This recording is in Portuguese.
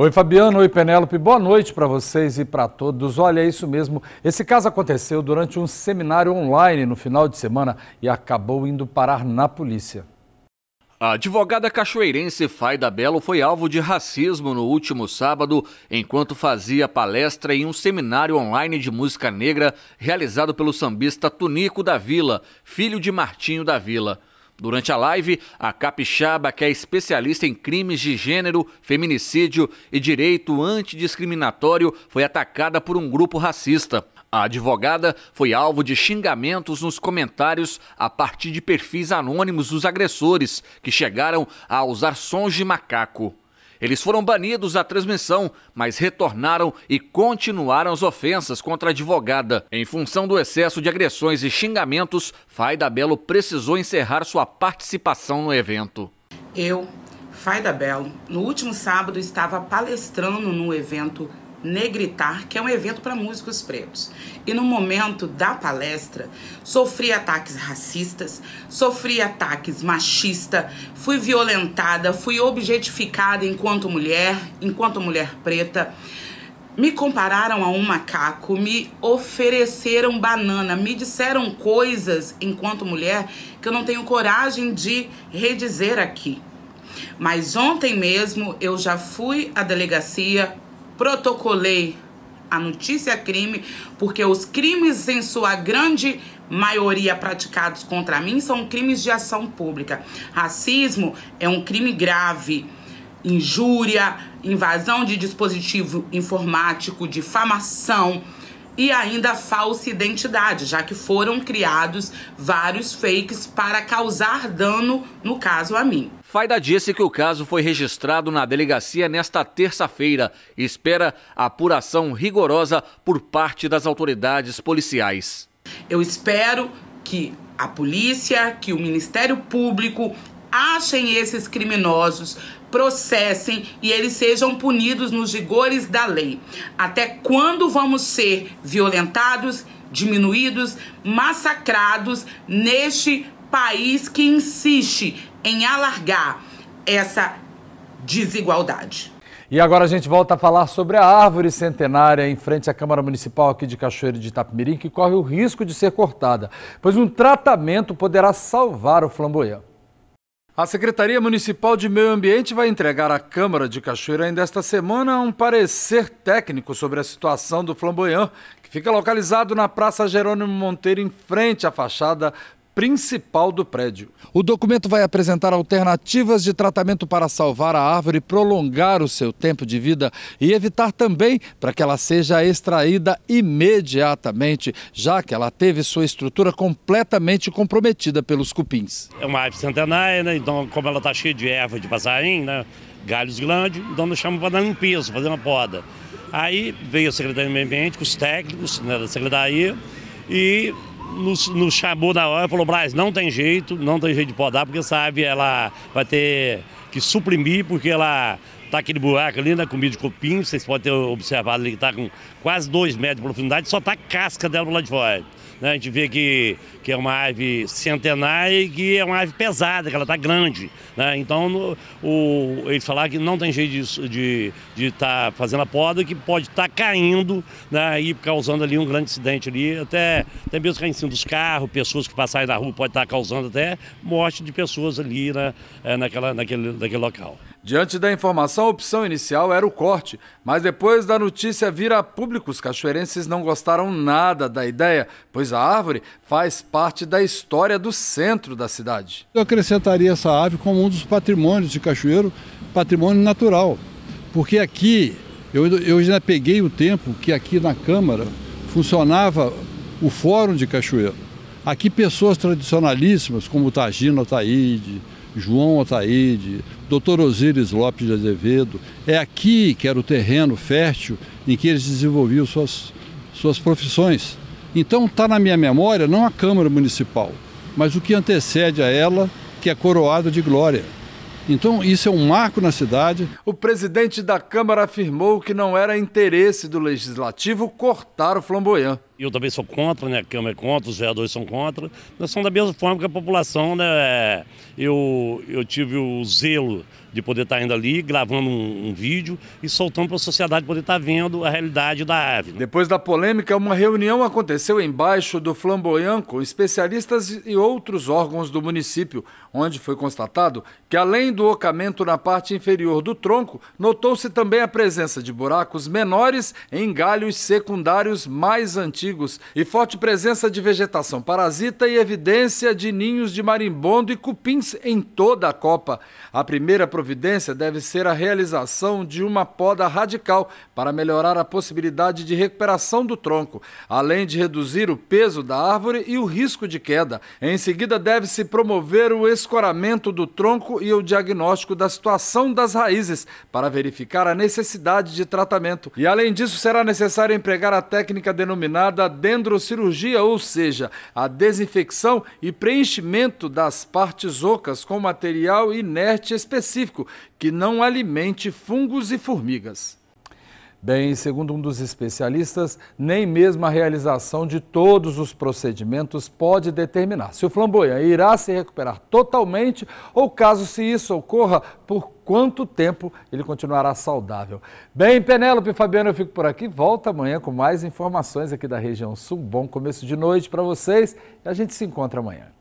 Oi, Fabiano. Oi, Penélope. Boa noite para vocês e para todos. Olha, é isso mesmo. Esse caso aconteceu durante um seminário online no final de semana e acabou indo parar na polícia. A advogada cachoeirense Faida Belo foi alvo de racismo no último sábado, enquanto fazia palestra em um seminário online de música negra realizado pelo sambista Tunico da Vila, filho de Martinho da Vila. Durante a live, a capixaba, que é especialista em crimes de gênero, feminicídio e direito antidiscriminatório, foi atacada por um grupo racista. A advogada foi alvo de xingamentos nos comentários a partir de perfis anônimos dos agressores, que chegaram a usar sons de macaco. Eles foram banidos da transmissão, mas retornaram e continuaram as ofensas contra a advogada. Em função do excesso de agressões e xingamentos, Faida Belo precisou encerrar sua participação no evento. Eu, Faida Belo, no último sábado estava palestrando no evento Negritar, que é um evento para músicos pretos. E no momento da palestra, sofri ataques racistas, sofri ataques machista, fui violentada, fui objetificada enquanto mulher, enquanto mulher preta. Me compararam a um macaco, me ofereceram banana, me disseram coisas enquanto mulher que eu não tenho coragem de redizer aqui. Mas ontem mesmo eu já fui à delegacia protocolei a notícia crime, porque os crimes, em sua grande maioria praticados contra mim, são crimes de ação pública. Racismo é um crime grave. Injúria, invasão de dispositivo informático, difamação, e ainda falsa identidade, já que foram criados vários fakes para causar dano, no caso a mim. Faida disse que o caso foi registrado na delegacia nesta terça-feira espera apuração rigorosa por parte das autoridades policiais. Eu espero que a polícia, que o Ministério Público achem esses criminosos, processem e eles sejam punidos nos rigores da lei. Até quando vamos ser violentados, diminuídos, massacrados neste país que insiste em alargar essa desigualdade? E agora a gente volta a falar sobre a árvore centenária em frente à Câmara Municipal aqui de Cachoeiro de Itapemirim, que corre o risco de ser cortada, pois um tratamento poderá salvar o flamboyant. A Secretaria Municipal de Meio Ambiente vai entregar à Câmara de Cachoeira ainda esta semana um parecer técnico sobre a situação do flamboyant, que fica localizado na Praça Jerônimo Monteiro, em frente à fachada principal do prédio. O documento vai apresentar alternativas de tratamento para salvar a árvore, prolongar o seu tempo de vida e evitar também para que ela seja extraída imediatamente, já que ela teve sua estrutura completamente comprometida pelos cupins. É uma árvore centenária, né? então como ela está cheia de erva de passarinho, né? galhos grandes, então nós chamamos para dar limpeza, fazer uma poda. Aí veio a Secretaria do Meio Ambiente, com os técnicos né, da Secretaria, e nos, nos chamou na hora e falou, Braz, não tem jeito, não tem jeito de podar, porque sabe, ela vai ter que suprimir, porque ela Está aquele buraco ali, na comida de cupim, vocês podem ter observado ali que está com quase 2 metros de profundidade, só está a casca dela lá de fora. Né? A gente vê que, que é uma ave centenária e que é uma ave pesada, que ela está grande. Né? Então, no, o, eles falaram que não tem jeito de estar de, de tá fazendo a poda, que pode estar tá caindo né? e causando ali um grande acidente ali, até, até mesmo caindo em cima dos carros, pessoas que passarem na rua pode estar tá causando até morte de pessoas ali né? é, naquela, naquele, naquele local. Diante da informação, a opção inicial era o corte, mas depois da notícia vir a público, os cachoeirenses não gostaram nada da ideia, pois a árvore faz parte da história do centro da cidade. Eu acrescentaria essa árvore como um dos patrimônios de Cachoeiro, patrimônio natural, porque aqui, eu, eu já peguei o tempo que aqui na Câmara funcionava o Fórum de Cachoeiro. Aqui pessoas tradicionalíssimas, como o Tagino Taide. João Otaide, Dr. Osíris Lopes de Azevedo. É aqui que era o terreno fértil em que eles desenvolviam suas, suas profissões. Então está na minha memória não a Câmara Municipal, mas o que antecede a ela, que é coroado de glória. Então, isso é um marco na cidade. O presidente da Câmara afirmou que não era interesse do legislativo cortar o flamboyant eu também sou contra, né? A Câmara é contra, os vereadores são contra. Nós somos da mesma forma que a população, né? Eu, eu tive o zelo de poder estar indo ali, gravando um, um vídeo e soltando para a sociedade poder estar vendo a realidade da ave. Né? Depois da polêmica, uma reunião aconteceu embaixo do Flamboyant com especialistas e outros órgãos do município, onde foi constatado que, além do ocamento na parte inferior do tronco, notou-se também a presença de buracos menores em galhos secundários mais antigos antigos e forte presença de vegetação parasita e evidência de ninhos de marimbondo e cupins em toda a copa. A primeira providência deve ser a realização de uma poda radical para melhorar a possibilidade de recuperação do tronco, além de reduzir o peso da árvore e o risco de queda. Em seguida, deve-se promover o escoramento do tronco e o diagnóstico da situação das raízes para verificar a necessidade de tratamento. E além disso, será necessário empregar a técnica denominada chamada dendrocirurgia, ou seja, a desinfecção e preenchimento das partes ocas com material inerte específico que não alimente fungos e formigas. Bem, segundo um dos especialistas, nem mesmo a realização de todos os procedimentos pode determinar se o flamboyant irá se recuperar totalmente ou, caso se isso ocorra, por quanto tempo ele continuará saudável. Bem, Penélope e Fabiano, eu fico por aqui. Volta amanhã com mais informações aqui da região sul. Bom começo de noite para vocês e a gente se encontra amanhã.